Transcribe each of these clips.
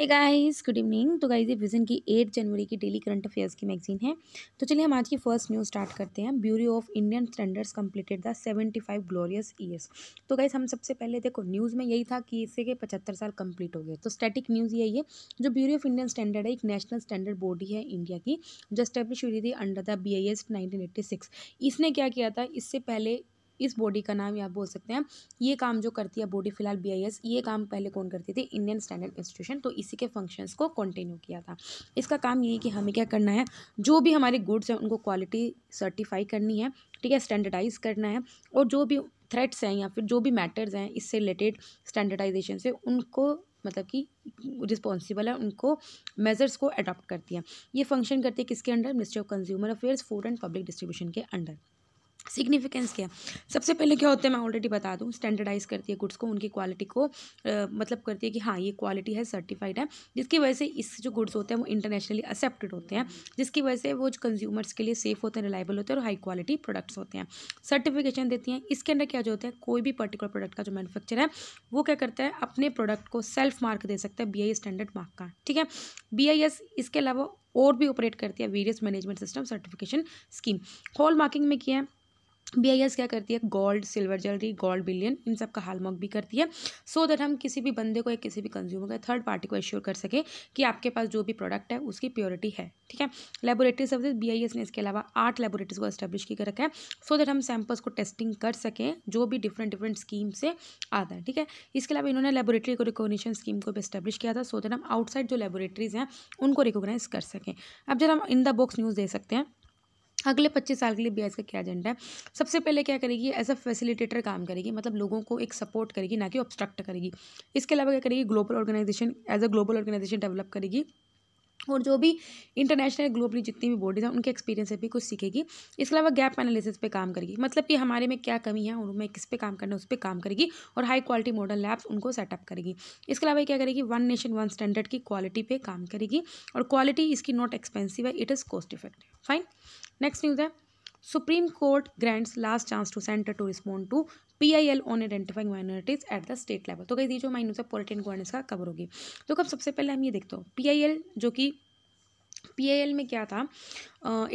हे guys good evening तो guys ये Vision की एट जनवरी की डेली करंट अफेयर्स की मैगजीन है तो चलिए हम आज की फर्स्ट न्यूज़ स्टार्ट करते हैं Bureau of Indian Standards completed the seventy five glorious years तो गाइस हम सबसे पहले देखो न्यूज़ में यही था कि इससे के पचहत्तर साल कंप्लीट हो गए तो स्टैटिक न्यूज़ यही है जो ब्यूरो ऑफ इंडियन स्टैंडर्ड है एक नेशनल स्टैंडर्ड बॉडी है इंडिया की जो स्टैब्लिश हुई थी under the B I S इसने क्या किया था इससे पहले इस बॉडी का नाम आप बोल सकते हैं ये काम जो करती है बॉडी फिलहाल बी ये काम पहले कौन करती थी इंडियन स्टैंडर्ड इंस्टीट्यूशन तो इसी के फंक्शंस को कंटिन्यू किया था इसका काम यही कि हमें क्या करना है जो भी हमारे गुड्स हैं उनको क्वालिटी सर्टिफाई करनी है ठीक है स्टैंडर्डाइज करना है और जो भी थ्रेट्स हैं या फिर जो भी मैटर्स हैं इससे रिलेटेड स्टैंडर्डाइजेशन से उनको मतलब कि रिस्पॉन्सिबल है उनको मेजर्स को अडॉप्ट करती है ये फंक्शन करती है किसके under ministry of consumer affairs food and public distribution के अंडर सिग्निफिकेंस क्या सबसे पहले क्या होता है मैं ऑलरेडी बता दूँ स्टैंडर्डाइज करती है गुड्स को उनकी क्वालिटी को आ, मतलब करती है कि हाँ ये क्वालिटी है सर्टिफाइड है जिसकी वजह से इस जो गुड्स होते हैं वो इंटरनेशनली एक्सेप्टेड होते हैं जिसकी वजह से वो जो कंज्यूमर्स के लिए सेफ होते हैं रिलायबल होते हैं और हाई क्वालिटी प्रोडक्ट्स होते हैं सर्टिफिकेशन देती हैं इसके अंदर क्या जो होता है कोई भी पर्टिकुलर प्रोडक्ट का जो मैनुफेक्चर है वो क्या करता है अपने प्रोडक्ट को सेल्फ मार्क दे सकता है बी स्टैंडर्ड मार्क का ठीक है बी इसके अलावा और भी ऑपरेट करती है various management system certification scheme hallmarking में किया है बीआईएस क्या करती है gold silver jewellery gold bullion इन सब का हालमॉक भी करती है सो so दैट हम किसी भी बंदे को या किसी भी कंज्यूमर को थर्ड पार्टी को एश्योर कर सके कि आपके पास जो भी प्रोडक्ट है उसकी प्योरिटी है ठीक है लेबोरेटरी सर्विस बीआईएस ने इसके अलावा आठ लेबोरेटरीज को एस्टेब्लिश कर रखा है सो so दैट हम सैम्पल्स को टेस्टिंग कर सकें जो भी डिफरेंट डिफरेंट स्कीम से आता है ठीक है इसके अलावा इन्होंने लेबोरेटरी को रिकोगनीशन स्कीम को भी इस्टेब्लिश किया था सो so दैट हम आउटसाइड जो लेबोरेटरीज हैं उनको रिकोगनाइज कर सकें अब जब हम इन द बॉक्स न्यूज़ दे सकते हैं अगले पच्चीस साल के लिए बी का क्या एजेंडा है सबसे पहले क्या करेगी एज अ फैसिलिटेटर काम करेगी मतलब लोगों को एक सपोर्ट करेगी ना कि ऑब्स्ट्रक्ट करेगी इसके अलावा क्या करेगी global organisation as a global organisation develop करेगी और जो भी इंटरनेशनल ग्लोबली जितनी भी बॉडीज़ हैं उनके एक्सपीरियंस से भी कुछ सीखेगी इसके अलावा गैप एनालिसिस पे काम करेगी मतलब कि हमारे में क्या कमी है उनमें किस पे काम करना है उस पर काम करेगी और हाई क्वालिटी मॉडल लैब्स उनको सेटअप करेगी इसके अलावा क्या करेगी वन नेशन वन स्टैंडर्ड की क्वालिटी पर काम करेगी और क्वालिटी इसकी नॉट एक्सपेंसिव है it is cost effective fine next news है supreme court grants last chance to centre to respond to P I L on identifying minorities at the state level तो कहीं जो माइनस है पॉलिटिन governance का cover होगी तो कब सबसे पहले हम ये देखते हो पी आई एल जो कि पी आई एल में क्या था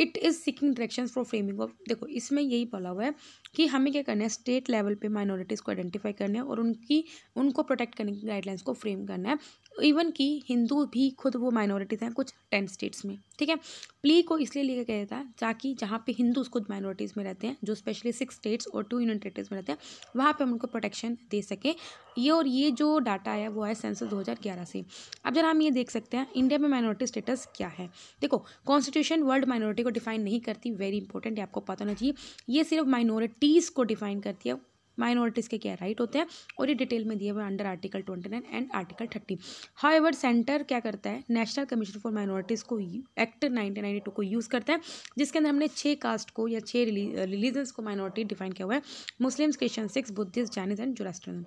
it is seeking directions for framing of देखो इसमें यही बोला हुआ है कि हमें क्या करना है स्टेट लेवल पे माइनॉरिटीज़ को आइडेंटिफाई करना है और उनकी उनको प्रोटेक्ट करने की गाइडलाइंस को फ्रेम करना है इवन कि हिंदू भी खुद वो माइनॉरिटीज़ हैं कुछ टेन स्टेट्स में ठीक है प्ली को इसलिए लेकर गया था ताकि जहाँ पे हिंदूज खुद माइनॉरिटीज़ में रहते हैं जो स्पेशली सिक्स स्टेट्स और टू यूनियन टेरेटरीज में रहते हैं वहाँ पे हम उनको प्रोटेक्शन दे सके ये और ये जो डाटा है वो है सेंसस 2011 से अब जरा हम ये देख सकते हैं इंडिया में माइनॉरिटी स्टेटस क्या है देखो कॉन्स्टिट्यूशन वर्ल्ड माइनॉरिटी को डिफाइन नहीं करती वेरी इंपॉर्टेंट है आपको पता होना चाहिए ये सिर्फ माइनॉरिटीज़ को डिफाइन करती है माइनॉरिटीज़ के क्या राइट होते हैं और ये डिटेल में दिए हुए under article twenty nine and article thirty however centre क्या करता है नेशनल कमीशन फॉर माइनॉरिटीज़ को एक्ट नाइनटीन को यूज़ करता है जिसके अंदर हमने छः कास्ट को या छः रिलीजन्स को माइनॉरिटी डिफाइन किया हुआ है Muslims Christian Sikhs Buddhist Jains and Zoroastrian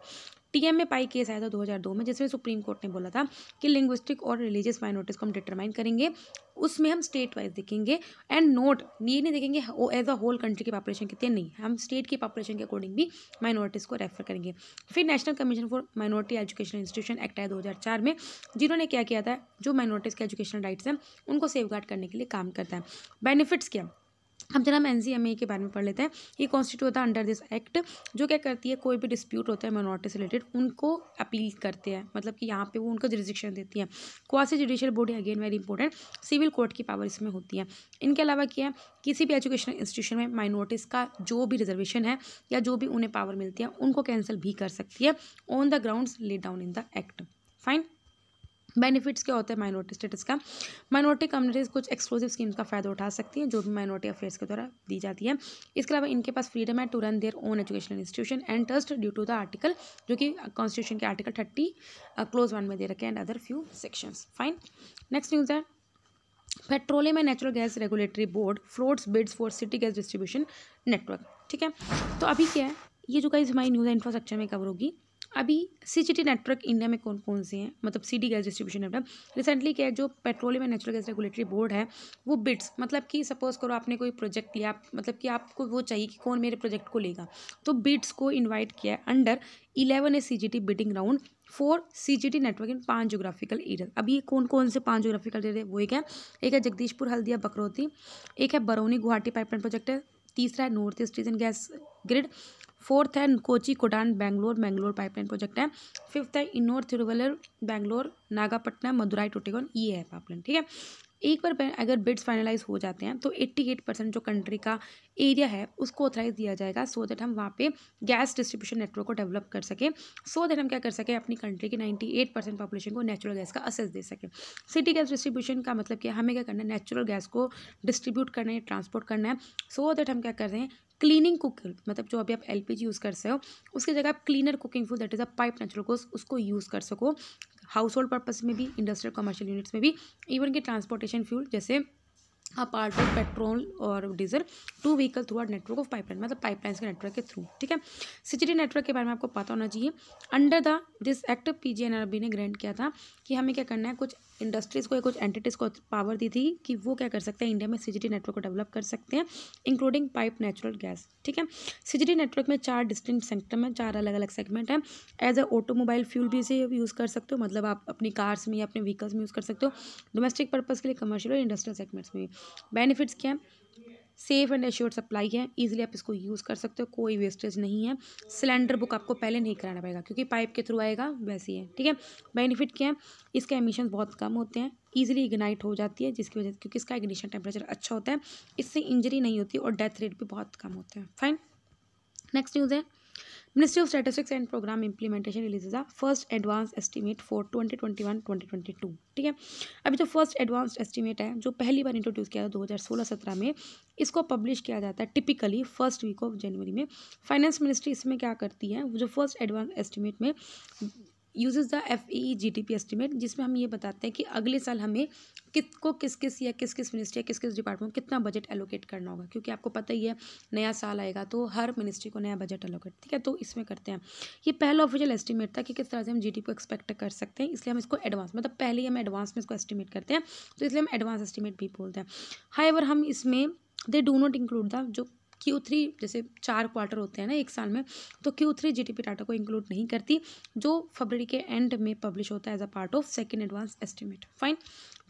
TMA Pai case आया था 2002 में जिसमें सुप्रीम कोर्ट ने बोला था कि लिंग्विस्टिक और रिलीजियस माइनॉरिटीज़ को हम डिटरमाइन करेंगे उसमें हम स्टेट वाइज देखेंगे एंड नोट ये नहीं देखेंगे एज अ होल कंट्री की पॉपुलेशन कितनी नहीं हम स्टेट की पॉपुलेशन के अकॉर्डिंग भी माइनॉरिटीज़ को रेफर करेंगे फिर national commission for minority education institution act आया दो में जिन्होंने क्या किया था जो माइनॉरिटीज़ के एजुकेशनल राइट्स हैं उनको सेफ करने के लिए काम करता है बेनिफिट्स क्या हम एन सी एम ए के बारे में पढ़ लेते हैं ये कॉन्स्टिट्यूट होता है अंडर दिस एक्ट जो क्या करती है कोई भी डिस्प्यूट होता है माइनॉरिटी से रिलेटेड उनको अपील करते हैं मतलब कि यहाँ पे वो उनको जुरिस्डिक्शन देती है quasi judicial body again very important civil court की पावर इसमें होती है इनके अलावा क्या है किसी भी एजुकेशनल इंस्टीट्यूशन में माइनॉरिटीज़ का जो भी रिजर्वेशन है या जो भी उन्हें पावर मिलती है उनको कैंसिल भी कर सकती है on the ground laid down in the act fine benefits क्या होते हैं माइनॉरिटी स्टेटस का माइनॉरिटी कम्युनिटीज़ कुछ एक्सक्लूसिव स्कीम्स का फ़ायदा उठा सकती हैं जो भी माइनॉरिटी अफेयर्स के द्वारा दी जाती है इसके अलावा इनके पास फ्रीडम है to run their own educational institution and trust due to the article जो कि कॉन्स्टिट्यूशन के आर्टिकल थर्टी क्लोज वन में दे रखे and other few sections fine next news है petroleum and natural gas regulatory board floats bids for city gas distribution network ठीक है तो अभी क्या है ये जो गाइज हमारी न्यूज़ है इंफ्रास्ट्रक्चर में कवर होगी अभी C G D network India में कौन कौन से हैं मतलब C D gas distribution network recently क्या है जो petroleum and natural gas regulatory board है वो बिट्स मतलब कि सपोज़ करो आपने कोई प्रोजेक्ट लिया मतलब कि आपको वो चाहिए कि कौन मेरे प्रोजेक्ट को लेगा तो बिट्स को इन्वाइट किया है under eleven A C G D bidding round for C G D network in पाँच जोग्राफिकल एरिया अभी ये कौन कौन से पाँच जोग्राफिकल एरिया वो एक है एक है जगदीशपुर हल्दिया बकरौती एक है बरौनी गुवाहाटी पाइपलाइन प्रोजेक्ट है तीसरा है north east region gas grid fourth है कोची कोडान बैंगलोर बैंगलोर पाइपलाइन प्रोजेक्ट है फिफ्थ है इन्नौर थिरुवेलर बैंगलोर नागापट्टनम मदुराई टोटेगन ये है पाइपलाइन ठीक है एक बार अगर बिड्स फाइनलाइज हो जाते हैं तो एट्टी एट परसेंट जो कंट्री का एरिया है उसको ऑथराइज दिया जाएगा सो दैट हम वहाँ पे गैस डिस्ट्रीब्यूशन नेटवर्क को डेवलप कर सकें सो दैट हम क्या कर सकें अपनी कंट्री की नाइन्टी एट परसेंट पॉपुलेशन को नेचुरल गैस का असेस दे सकें सिटी गैस डिस्ट्रीब्यूशन का मतलब कि हमें क्या करना है नेचुरल गैस को डिस्ट्रीब्यूट करना है ट्रांसपोर्ट करना है सो so दैट हम क्या कर रहे हैं क्लीनिंग कुक मतलब जो अभी आप एल यूज़ कर सकते हो उसकी जगह आप cleaner cooking fuel that is a pipe natural gas उसको यूज़ कर सको हाउस होल्ड पर्पज़ में भी इंडस्ट्रियल कमर्शियल यूनिट्स में भी इवन के ट्रांसपोर्टेशन फ्यूल जैसे अपार्ट ऑफ पेट्रोल और diesel to vehicle through our network of pipeline मतलब पाइपलाइंस के नेटवर्क के थ्रू ठीक है सिचडी नेटवर्क के बारे में आपको पता होना चाहिए under the this act P ने ग्रैंड किया था कि हमें क्या करना है कुछ इंडस्ट्रीज़ को या कुछ एंटिटीज़ को पावर दी थी कि वो क्या कर सकते हैं इंडिया में सीजीटी नेटवर्क को डेवलप कर सकते हैं इंक्लूडिंग पाइप नेचुरल गैस ठीक है सीजीटी नेटवर्क में चार डिस्टिंक्ट सेक्टर में चार अलग अलग सेगमेंट हैं एज अ ऑटोमोबाइल फ्यूल भी इसे यूज़ कर सकते हो मतलब आप अपनी कार्स में या अपने व्हीकल्स में यूज़ कर सकते हो डोमेस्टिक पर्पज़ के लिए कमर्शियल और इंडस्ट्रियल सेगमेंट्स में बेनिफिट्स क्या हैं सेफ़ एंड एश्योर सप्लाई है ईजिली आप इसको यूज़ कर सकते हो कोई वेस्टेज नहीं है सिलेंडर बुक आपको पहले नहीं कराना पड़ेगा क्योंकि पाइप के थ्रू आएगा वैसे ही है ठीक है बेनिफिट क्या है इसके एमिशन बहुत कम होते हैं ईजिली इग्नाइट हो जाती है जिसकी वजह से क्योंकि इसका इग्निशन टेम्परेचर अच्छा होता है इससे इंजरी नहीं होती और डेथ रेट भी बहुत कम होता है फाइन नेक्स्ट न्यूज़ है Ministry of Statistics and Program Implementation releases for first advanced estimate for 2021-2022 ठीक है अभी जो फर्स्ट एडवांस्ड एस्टिमेट है जो पहली बार इंट्रोड्यूस किया था 2016-17 में इसको पब्लिश किया जाता है typically first week of January में फाइनेंस मिनिस्ट्री इसमें क्या करती है जो फर्स्ट एडवांस एस्टिमेट में uses the F E G D P estimate जिसमें हम ये बताते हैं कि अगले साल हमें किस को किस किस या किस किस मिनिस्ट्री या किस किस डिपार्टमेंट को कितना बजट एलोकेट करना होगा क्योंकि आपको पता ही है नया साल आएगा तो हर मिनिस्ट्री को नया बजट एलोकेट ठीक है तो इसमें करते हैं ये पहला ऑफिशियल एस्टिमेट था कि किस तरह से हम जी को एक्सपेक्ट कर सकते हैं इसलिए हम इसको एडवांस मतलब पहले ही हम एडवांस में इसको एस्टिमेट करते हैं तो इसलिए हम एडवांस एस्टिमेट भी बोलते हैं हाई हम इसमें they do not include the जो क्यू थ्री जैसे चार क्वार्टर होते हैं ना एक साल में तो क्यू थ्री जी डाटा को इंक्लूड नहीं करती जो फरवरी के एंड में पब्लिश होता है as a part of second advance estimate fine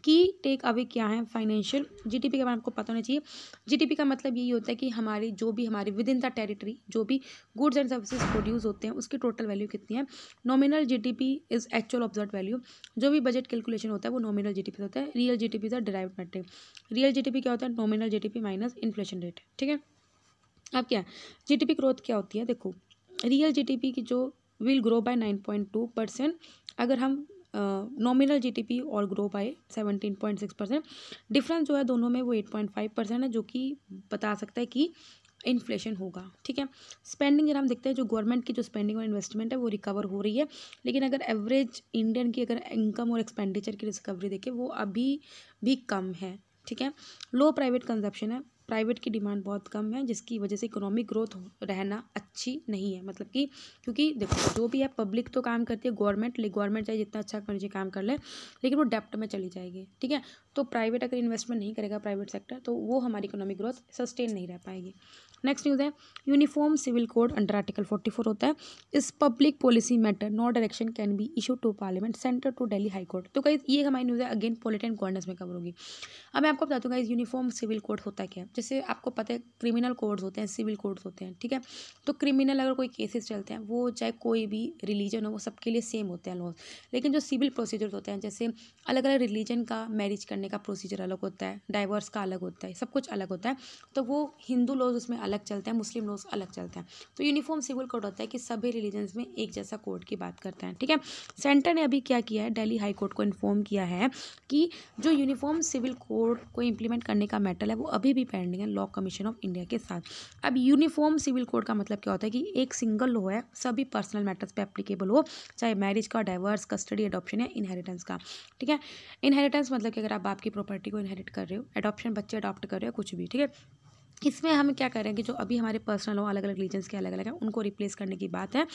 की टेक अवे क्या है फाइनेंशियल जीडीपी के बारे में आपको पता होना चाहिए जीडीपी का मतलब यही होता है कि हमारी जो भी हमारी विद इन द टेरिटरी जो भी गुड्स एंड सर्विसेज प्रोड्यूस होते हैं उसकी टोटल वैल्यू कितनी है nominal GDP is actual observe value जो भी बजट कैलकुलेशन होता है वो नॉमिनल जी जीडीपी होता है real G D P derive metric real G क्या होता है nominal P minus inflation rate ठीक है अब क्या जीडीपी ग्रोथ क्या होती है देखो रियल जीडीपी की जो will grow by nine point two percent अगर हम नॉमिनल जीडीपी और grow by seventeen point six percent difference जो है दोनों में वो एट पॉइंट फाइव परसेंट है जो कि बता सकता है कि इन्फ्लेशन होगा ठीक है स्पेंडिंग अगर हम देखते हैं जो गवर्नमेंट की जो स्पेंडिंग और इन्वेस्टमेंट है वो रिकवर हो रही है लेकिन अगर एवरेज इंडियन की अगर इनकम और एक्सपेंडिचर की रिकवरी देखें वो अभी भी कम है ठीक है लो प्राइवेट कंजप्शन है प्राइवेट की डिमांड बहुत कम है जिसकी वजह से इकोनॉमिक ग्रोथ रहना अच्छी नहीं है मतलब कि क्योंकि देखो जो भी है पब्लिक तो काम करती है गवर्नमेंट ले गवर्नमेंट चाहे जितना अच्छा कर काम कर ले लेकिन वो डेप्ट में चली जाएगी ठीक है तो प्राइवेट अगर इन्वेस्टमेंट नहीं करेगा प्राइवेट सेक्टर तो वो हमारी इकोनॉमिक ग्रोथ सस्टेन नहीं रह पाएगी नेक्स्ट न्यूज़ है uniform civil code under article forty four होता है इस public policy matter no direction can be issue to parliament centre to Delhi high court तो कई ये हमारी न्यूज़ है अगेन पोलिट एंड गवर्नेंस में कवर होगी अब मैं आपको बता दूँगा इस यूनिफॉर्म सिविल कोड होता क्या है जैसे आपको पता है क्रिमिनल कोड्स होते हैं सिविल कोड्स होते हैं ठीक है तो क्रिमिनल अगर कोई केसेस चलते हैं वो चाहे कोई भी रिलीजन हो वो सबके लिए सेम होते हैं लॉज लेकिन जो सिविल प्रोसीजर्स होते हैं जैसे अलग अलग रिलीजन का मैरिज करने का प्रोसीजर अलग होता है डाइवर्स का अलग होता है सब कुछ अलग होता है तो वो हिंदू लॉज उसमें अलग चलते हैं मुस्लिम लॉज अलग चलते हैं तो यूनिफॉर्म सिविल कोड होता है कि सभी रिलीजन्स में एक जैसा कोर्ट की बात करते हैं ठीक है सेंटर ने अभी क्या किया है डेली हाई कोर्ट को इन्फॉर्म किया है कि जो यूनिफॉर्म सिविल कोड को इम्प्लीमेंट करने का मैटर है वो अभी भी पेंडिंग है लॉ कमीशन ऑफ इंडिया के साथ अब यूनिफॉर्म सिविल कोड का मतलब क्या होता है कि एक सिंगल लॉ है सभी पर्सनल मैटर्स पर एप्लीकेबल हो चाहे मैरिज का डाइवर्स कस्टडी अडॉप्शन या इनहेरिटेंस का ठीक है इनहेरिटेंस मतलब कि अगर आप आपकी प्रॉपर्टी को इनहेरिट कर रहे हो एडॉप्शन बच्चे अडॉप्ट कर रहे हो कुछ भी ठीक है इसमें हम क्या कि जो अभी हमारे पर्सनल लॉ अलग अलग रीजन्स के अलग अलग हैं उनको रिप्लेस करने की बात है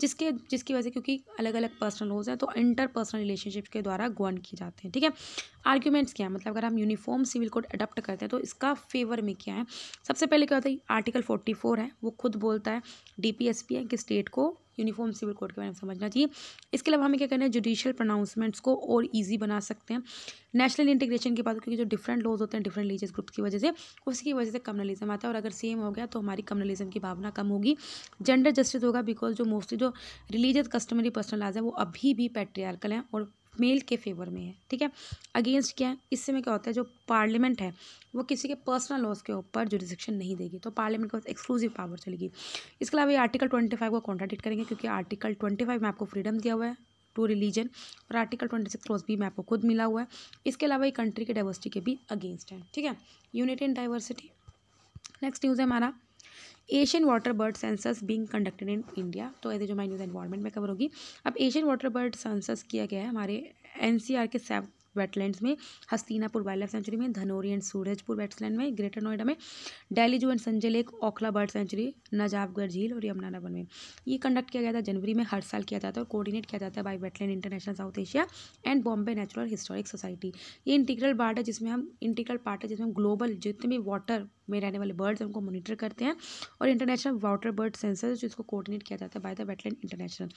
जिसके जिसकी वजह से क्योंकि अलग अलग पर्सनल लॉज हैं तो इंटर पर्सनल रिलेशनशिप के द्वारा गवर्न किए जाते हैं ठीक है आर्ग्यूमेंट्स क्या है मतलब अगर हम यूनिफॉर्म सिविल कोड अडॉप्ट करते हैं तो इसका फेवर में क्या है सबसे पहले क्या होता है आर्टिकल फोर्टी फोर है वो खुद बोलता है डी पी एस पी है कि स्टेट को यूनिफॉर्म सिविल कोड के बारे में समझना चाहिए इसके अलावा हमें क्या करना है जुडिशियल प्रोनाउंसमेंट्स को और ईजी बना सकते हैं नेशनल इंटीग्रेशन की बात क्योंकि जो डिफरेंट लॉज होते हैं डिफरेंट रिलीजियस ग्रुप की वजह से उसकी वजह से कम्युनलिज्म आता है और अगर सेम हो गया तो हमारी कम्युनलिज्म की भावना कम होगी जेंडर जस्टिस होगा बिकॉज जो मोस्टली जो रिलीजियस कस्टमरी पर्सनलाइज है वो अभी भी पेट्रियारकल हैं और मेल के फेवर में है ठीक है अगेंस्ट क्या है इससे में क्या होता है जो पार्लियामेंट है वो किसी के पर्सनल लॉस के ऊपर जुडिसक्शन नहीं देगी तो पार्लियामेंट के पास एक्सक्लूसिव पावर चलेगी इसके अलावा ये आर्टिकल ट्वेंटी फाइव को कॉन्ट्राडिक्ट करेंगे क्योंकि आर्टिकल ट्वेंटी फाइव में आपको फ्रीडम दिया हुआ है टू रिलीजन और आर्टिकल ट्वेंटी सिक्स भी में आपको खुद मिला हुआ है इसके अलावा ये कंट्री के डाइवर्सिटी के भी अगेंस्ट है ठीक है unity in diversity next news है हमारा Asian water bird census being conducted in India तो ये जो माइन्यूज न्यूज़ एनवायरमेंट में कवर होगी अब एशियन वाटर बर्ड सेंसस किया गया है हमारे एनसीआर के सेव वेटलैंड्स में हस्तीनापुर वाइल्ड लाइफ सेंचुरी में धनोरी एंड सूरजपुर वेटलैंड में ग्रेटर नोएडा में Delhi zoo and Sanjay lake Okhla bird sanctuary Najafgarh झील और यमुनानगर में ये कंडक्ट किया गया था जनवरी में हर साल किया जाता है और कोऑर्डिनेट किया जाता है by wetland international South Asia and Bombay natural historic society ये इंटीग्रल पार्ट है जिसमें हम इंटीग्रल पार्ट है जिसमें हम ग्लोबल जितने भी वाटर में रहने वाले बर्ड्स हैं उनको मॉनिटर करते हैं और इंटरनेशनल वाटर बर्ड सेंसर जिसको कोऑर्डिनेट किया जाता है बाय द वेटलैंड इंटरनेशनल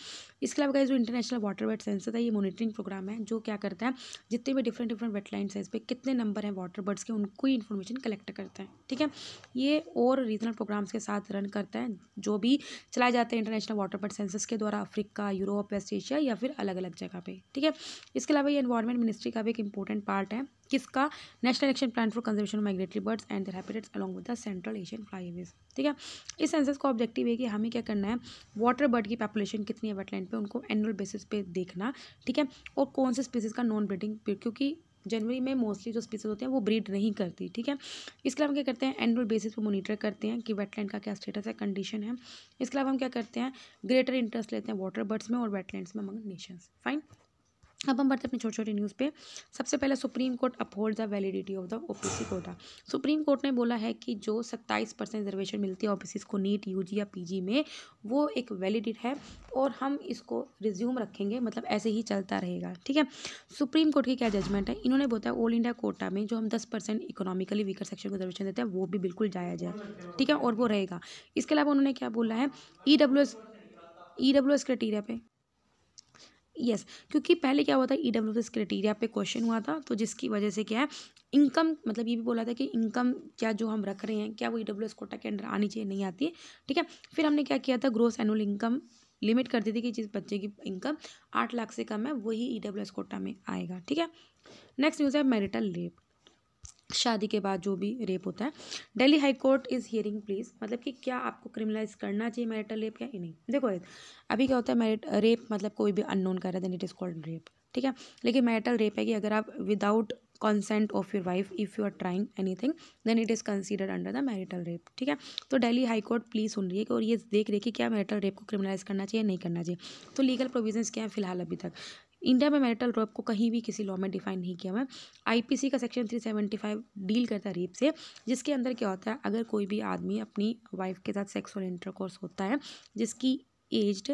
इसके अलावा जो इंटरनेशनल वाटर बर्ड सेंसर है ये मॉनिटरिंग प्रोग्राम है जो क्या करता है जितने जितने भी डिफरेंट डिफरेंट वेटलैंड्स हैं इस पर कितने नंबर हैं वाटर बर्ड्स के उनको ही इन्फॉर्मेशन कलेक्ट करता है ठीक है ये और रीजनल प्रोग्राम्स के साथ रन करता है जो भी चलाए जाते हैं इंटरनेशनल वाटर बर्ड सेंसस के द्वारा अफ्रीका यूरोप वेस्ट एशिया या फिर अलग अलग जगह पर ठीक है इसके अलावा ये इन्वायरमेंट मिनिस्ट्री का भी एक इंपॉर्टेंट पार्ट है किसका national action plan for conservation migratory birds and their habitats along with the central Asian flyways ठीक है इस सेंसस का ऑब्जेक्टिव है कि हमें क्या करना है वाटर बर्ड की पॉपुलेशन कितनी है वेटलैंड पे उनको एनुअल बेसिस पे देखना ठीक है और कौन से स्पीसीज का नॉन ब्रीडिंग क्योंकि जनवरी में मोस्टली जो स्पीसीज होते हैं वो ब्रीड नहीं करती ठीक है इसके अलावा हम क्या करते हैं एनुअल बेसिस पर मॉनिटर करते हैं कि वेटलैंड का क्या स्टेटस है कंडीशन है इसके अलावा हम क्या करते हैं ग्रेटर इंटरेस्ट लेते हैं वाटर बर्ड्स में और वेटलैंड्स में अमंग नेशंस फाइन अब हम बढ़ते अपनी छोटी छोटी न्यूज़ पे सबसे पहले supreme court uphold the validity of the OBC quota supreme court ने बोला है कि जो सत्ताईस परसेंट रिजर्वेशन मिलती है ओपीसी को नीट यूजी या पीजी में वो एक वैलिडिट है और हम इसको रिज्यूम रखेंगे मतलब ऐसे ही चलता रहेगा ठीक है सुप्रीम कोर्ट की क्या जजमेंट है इन्होंने बोला ऑल इंडिया कोटा में जो हम दस परसेंट इकोनॉमिकली वीकर सेक्शन को रिजर्वेशन देते हैं वो भी बिल्कुल जाया जाए ठीक है और वो रहेगा इसके अलावा उन्होंने क्या बोला है E W S E W S criteria पे यस क्योंकि पहले क्या हुआ था ई डब्ल्यू एस क्राइटेरिया पे क्वेश्चन हुआ था तो जिसकी वजह से क्या है इनकम मतलब ये भी बोला था कि इनकम क्या जो हम रख रहे हैं क्या वो ई डब्ल्यू एस कोटा के अंडर आनी चाहिए नहीं आती है ठीक है फिर हमने क्या किया था ग्रोस एनुअल इनकम लिमिट कर दी थी कि जिस बच्चे की इनकम आठ लाख से कम है वही ई डब्ल्यू एस कोटा में आएगा ठीक है नेक्स्ट न्यूज़ है मैरिटल रेप शादी के बाद जो भी रेप होता है Delhi high court is hearing pleas मतलब कि क्या आपको क्रिमिनलाइज करना चाहिए मैरिटल रेप या नहीं देखो अभी क्या होता है मैरिट रेप मतलब कोई भी अननोन कर रहा है then it is called rape ठीक है लेकिन मैरिटल रेप है कि अगर आप without of your wife if you are trying anything then it is considered under the marital rape ठीक है तो डेली हाई कोर्ट प्लीज़ सुन रही है कि और ये देख रही है कि क्या मैरिटल रेप को क्रिमिनलाइज करना चाहिए नहीं करना चाहिए तो लीगल प्रोविजन क्या है फिलहाल अभी तक इंडिया में मैरिटल रेप को कहीं भी किसी लॉ में डिफाइन नहीं किया हुआ है आईपीसी का section three seventy five deal करता है रेप से जिसके अंदर क्या होता है अगर कोई भी आदमी अपनी वाइफ के साथ सेक्सुअल इंटरकोर्स होता है जिसकी एज्ड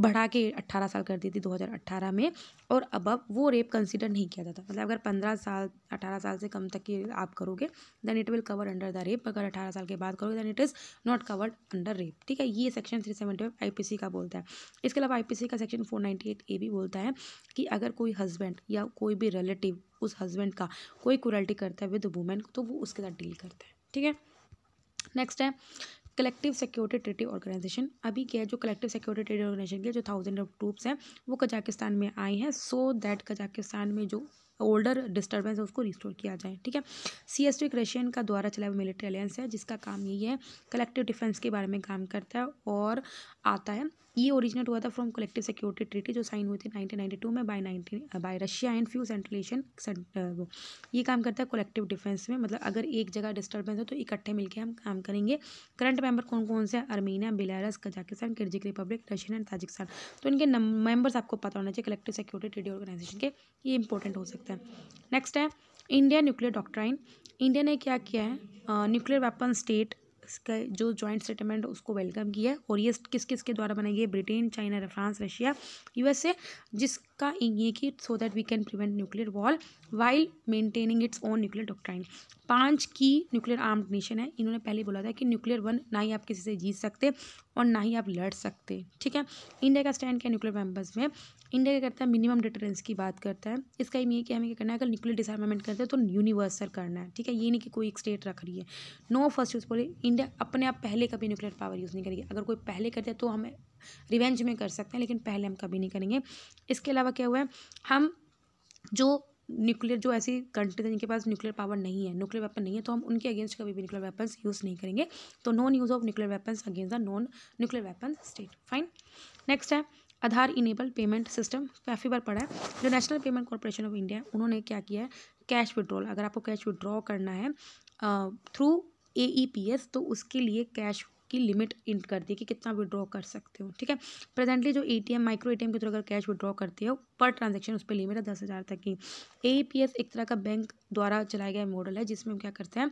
बढ़ा के अट्ठारह साल कर दी थी अट्ठारह में और अब अब वो रेप कंसिडर नहीं किया जाता मतलब अगर पंद्रह साल अठारह साल से कम तक की आप करोगे then it will cover under the rape अगर अठारह साल के बाद करोगे then it is not covered under rape ठीक है ये section three seventy five I P C का बोलता है इसके अलावा आई पी सी का section four ninety eight A भी बोलता है कि अगर कोई हस्बैंड या कोई भी रिलेटिव उस हस्बैंड का कोई कुरल्टी करता है विद वुमेन तो वो उसके साथ डील करता है ठीक है नेक्स्ट है कलेक्टिव सिक्योरिटी ट्रेटी ऑर्गेनाइजेशन अभी क्या है जो कलेक्टिव सिक्योरिटी ट्रेटी ऑर्गेनाइजेशन के जो थाउजेंड ऑफ ट्रूप्स हैं वो कजाकिस्तान में आए हैं सो दैट कजाकिस्तान में जो ओल्डर डिस्टर्बेंस है उसको रिस्टोर किया जाए ठीक है सी एस रशियन का द्वारा चलाया हुआ मिलिट्री अलायंस है जिसका काम यही है कलेक्टिव डिफेंस के बारे में काम करता है और आता है ये ओरिजिनेट हुआ था फ्रॉम कलेक्टिव सिक्योरिटी ट्रीटी जो साइन हुई थी 1992 में by 19 by Russia and few central Asian ये काम करता है कलेक्टिव डिफेंस में मतलब अगर एक जगह डिस्टर्बेंस हो तो इकट्ठे मिलकर हम काम करेंगे करंट मेंबर कौन कौन से हैं Armenia Belarus Kazakhstan Kyrgyz republic Russian and Tajikistan तो इनके मेंबर्स आपको पता होना चाहिए कलेक्टिव सिक्योरिटी ट्रीटी ऑर्गेनाइजेशन के ये इंपॉर्टेंट हो सकते सकते हैं नेक्स्ट है इंडिया न्यूक्लियर डॉक्ट्राइन इंडिया ने क्या किया है न्यूक्लियर वेपन स्टेट का जो जॉइंट स्टेटमेंट उसको वेलकम किया है और ये किस किस के द्वारा बनाई गई Britain China France Russia USA जिस का कि so that we can prevent nuclear war while maintaining its own nuclear doctrine पांच की न्यूक्लियर आर्म्ड नेशन है इन्होंने पहले बोला था कि न्यूक्लियर वन ना ही आप किसी से जीत सकते और ना ही आप लड़ सकते ठीक है इंडिया का स्टैंड क्या न्यूक्लियर मेम्बर्स में इंडिया क्या करता है मिनिमम डिटरेंस की बात करता है इसका ये है कि हमें क्या करना है अगर न्यूक्लियर डिसमेंट करते हैं तो यूनिवर्सल करना है ठीक है ये नहीं कि कोई एक स्टेट रख रही है नो फर्स्ट यूज बोले इंडिया अपने आप पहले कभी न्यूक्लियर पावर यूज़ नहीं करेगी अगर कोई पहले करते हैं तो हमें रिवेंज में कर सकते हैं लेकिन पहले हम कभी नहीं करेंगे इसके अलावा क्या हुआ है हम जो न्यूक्लियर जो ऐसी कंट्री हैं जिनके पास न्यूक्लियर पावर नहीं है न्यूक्लियर वेपन नहीं है तो हम उनके अगेंस्ट कभी भी न्यूक्लियर वेपन्स यूज़ नहीं करेंगे तो non use of nuclear weapons against the non nuclear weapon state fine next है आधार इनेबल पेमेंट सिस्टम काफ़ी बार पड़ा है जो national payment corporation of India उन्होंने क्या किया है कैश विड्रॉल अगर आपको कैश विड्रॉ करना है through A E P S तो उसके लिए कैश आपकी लिमिट इन कर दी कि कितना विड्रॉ कर सकते हो ठीक है प्रेजेंटली जो A T M micro ATM के थ्रू अगर कैश विड्रॉ करते हो पर ट्रांजेक्शन उस पर लिमिट है दस हज़ार तक की ए एक तरह का बैंक द्वारा चलाया गया मॉडल है जिसमें हम क्या करते हैं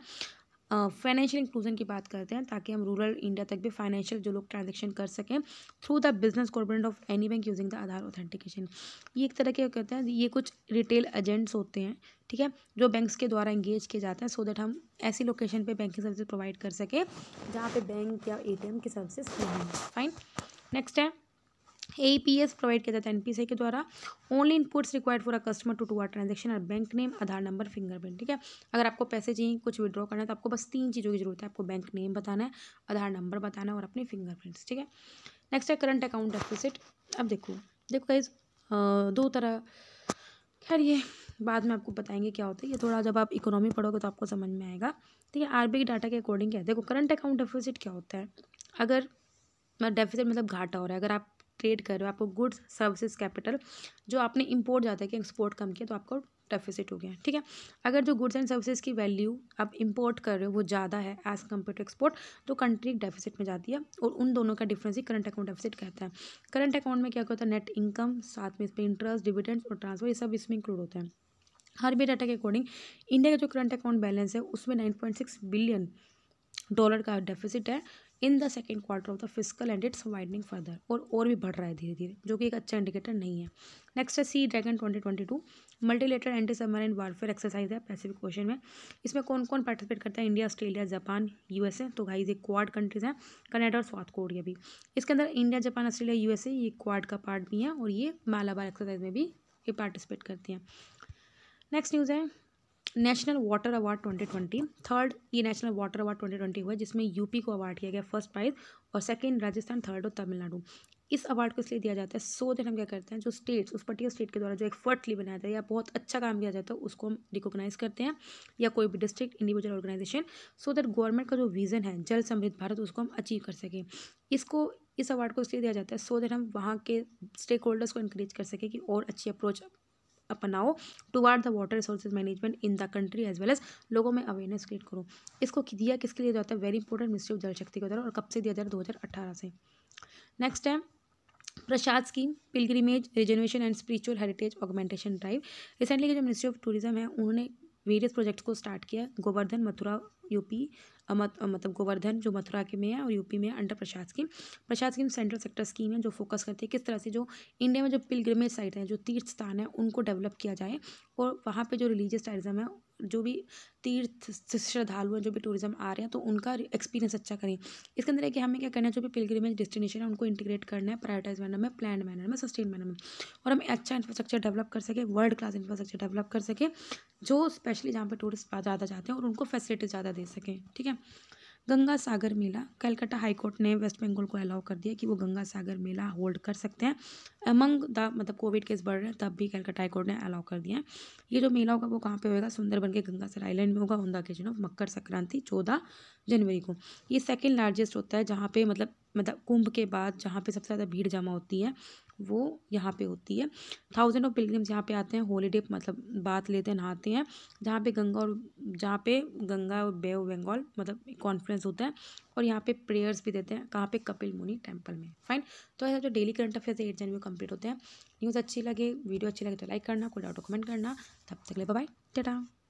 फाइनेंशियल इंक्लूजन की बात करते हैं ताकि हम रूरल इंडिया तक भी फाइनेंशियल जो लोग ट्रांजेक्शन कर सकें through the business corporate of any bank using the Aadhaar authentication ये एक तरह के कहते हैं ये कुछ रिटेल एजेंट्स होते हैं ठीक है जो बैंक्स के द्वारा इंगेज किए जाते हैं सो दैट हम ऐसी लोकेशन पर बैंकिंग सर्विस प्रोवाइड कर सकें जहाँ पर बैंक या ए की सर्विसेज नहीं फाइन नेक्स्ट है ए पी एस प्रोवाइड किया जाता है सी के द्वारा only inputs required for a customer to to our transaction और bank name Aadhaar number fingerprint ठीक है अगर आपको पैसे चाहिए कुछ विड्रॉ करना है तो आपको बस तीन चीज़ों की जरूरत है आपको बैंक नेम बताना है आधार नंबर बताना है और अपने फिंगरप्रिंट्स ठीक है नेक्स्ट है करंट अकाउंट डेफिसिट अब देखो देखो गाइज दो तरह खैर ये बाद में आपको बताएंगे क्या होता है ये थोड़ा जब आप इकोनॉमी पढ़ोगे तो आपको समझ में आएगा ठीक है आरबीआई डाटा के अकॉर्डिंग क्या है देखो करंट अकाउंट डेफिसिट क्या होता है अगर डेफिसिट मतलब घाटा हो रहा है अगर आप ट्रेड कर रहे हो आपको गुड्स सर्विसेज कैपिटल जो आपने इम्पोर्ट ज़्यादा किया एक्सपोर्ट कम किया तो आपको डेफिसिट हो गया ठीक है अगर जो गुड्स एंड सर्विसेज की वैल्यू आप इंपोर्ट कर रहे हो वो ज़्यादा है एज कम्पेयर टू एक्सपोर्ट तो कंट्री डेफिसिट में जाती है और उन दोनों का डिफरेंस ही करंट अकाउंट डेफिसिट कहता है करंट अकाउंट में क्या होता है नेट इनकम साथ में इसमें इंटरेस्ट डिविडेंड्स और ट्रांसफर ये सब इसमें इंक्लूड होता है हर भी डाटा के अकॉर्डिंग इंडिया का जो करंट अकाउंट बैलेंस है उसमें nine point six billion dollar का डेफिसिट है in the second quarter of the physical and it's widening further और और भी बढ़ रहा है धीरे धीरे जो कि एक अच्छा इंडिकेटर नहीं है नेक्स्ट है Sea Dragon twenty twenty two multilateral anti submarine warfare exercise है पैसिफिक क्वेश्चन में इसमें कौन कौन पार्टिसिपेट करता है इंडिया ऑस्ट्रेलिया जापान यूएसए तो भाई ये क्वाड कंट्रीज हैं कनाडा और साउथ कोरिया भी इसके अंदर India Japan Australia U S A ये क्वाड का पार्ट भी है और ये मालाबार एक्सरसाइज में भी ये पार्टिसिपेट करती हैं नेक्स्ट न्यूज़ है National Water Award twenty twenty third ये National Water Award twenty twenty हुआ जिसमें यूपी को अवार्ड किया गया फर्स्ट प्राइज़ और सेकेंड राजस्थान थर्ड और तमिलनाडु इस अवार्ड को इसलिए दिया जाता है सो दिन हम क्या करते हैं जो स्टेट्स उस पर्टिकुलर स्टेट के द्वारा जो फर्टली बनाया जाता है या बहुत अच्छा काम किया जाता है उसको हम रिकोगनाइज करते हैं या कोई भी district individual organisation so that government का जो विजन है जल समृद्ध भारत उसको हम अचीव कर सकें इसको इस अवार्ड को इसलिए दिया जाता है सो दैट हम वहाँ के स्टेक होल्डर्स को इंक्रेज कर सकें कि और अच्छी अप्रोच अपनाओ toward the water resources management in the country as well as लोगों में अवेयरनेस क्रिएट करो इसको दिया किसके लिए जाता है वेरी इंपॉर्टेंट मिनिस्ट्री ऑफ जल शक्ति के द्वारा और कब से दिया जा है दो हज़ार अठारह से नेक्स्ट है Prasad scheme pilgrimage reservation and spiritual heritage augmentation drive recently जो मिनिस्ट्री ऑफ टूरिज्म है उन्होंने वेरियस प्रोजेक्ट्स को स्टार्ट किया गोवर्धन मथुरा यूपी मतलब गोवर्धन जो मथुरा के में है और यूपी में under Prasad scheme Prasad scheme central sector scheme है जो फोकस करती है किस तरह से जो इंडिया में जो पिलग्रमेज साइट हैं जो तीर्थ स्थान है उनको डेवलप किया जाए और वहाँ पर जो रिलीजियस टाइरिज्म है जो भी तीर्थ श्रद्धालु हैं जो भी टूरिज्म आ रहे हैं तो उनका एक्सपीरियंस अच्छा करें इसके अंदर है कि हमें क्या करना है जो भी पिलग्रिमेज डेस्टिनेशन है उनको इंटीग्रेट करना है प्रायोरिटाइज मैनर में प्लान मैनर में सस्टेन मैनर में और हमें अच्छा इंफ्रास्ट्रक्चर डेवलप कर सके वर्ल्ड क्लास इंफ्रास्ट्रक्चर डेवलप कर सके जो स्पेशली जहाँ पर टूरिस्ट ज़्यादा जाते हैं और उनको फैसिलिटीज़ ज़्यादा दे सकें ठीक है गंगा सागर मेला कलकत्ता हाईकोर्ट ने वेस्ट बंगाल को अलाउ कर दिया कि वो गंगा सागर मेला होल्ड कर सकते हैं अमंग द मतलब कोविड केस बढ़ रहे हैं तब भी कलकत्ता हाईकोर्ट ने अलाउ कर दिया है ये जो मेला होगा वो कहाँ पे होगा सुंदरबन के गंगासर आइलैंड में होगा ऑन के ओकेजन मकर संक्रांति चौदह जनवरी को ये सेकेंड लार्जेस्ट होता है जहाँ पे मतलब मतलब कुंभ के बाद जहाँ पे सबसे ज़्यादा भीड़ जमा होती है वो यहाँ पे होती है थाउजेंड ऑफ पिलग्रिम्स यहाँ पे आते हैं हॉलीडे मतलब बात लेते हैं नहाते हैं जहाँ पे गंगा और जहाँ पे गंगा और बे बंगाल मतलब कॉन्फ्रेंस होता है और यहाँ पे प्रेयर्स भी देते हैं कहाँ पे कपिल मुनि टेम्पल में फाइन तो ऐसा जो डेली करंट अफेयर्स है एट जनवरी कम्प्लीट होते हैं न्यूज़ अच्छी लगे वीडियो अच्छी लगे तो लाइक करना कोई डाउट कमेंट तो करना तब तक ले बाय टाटा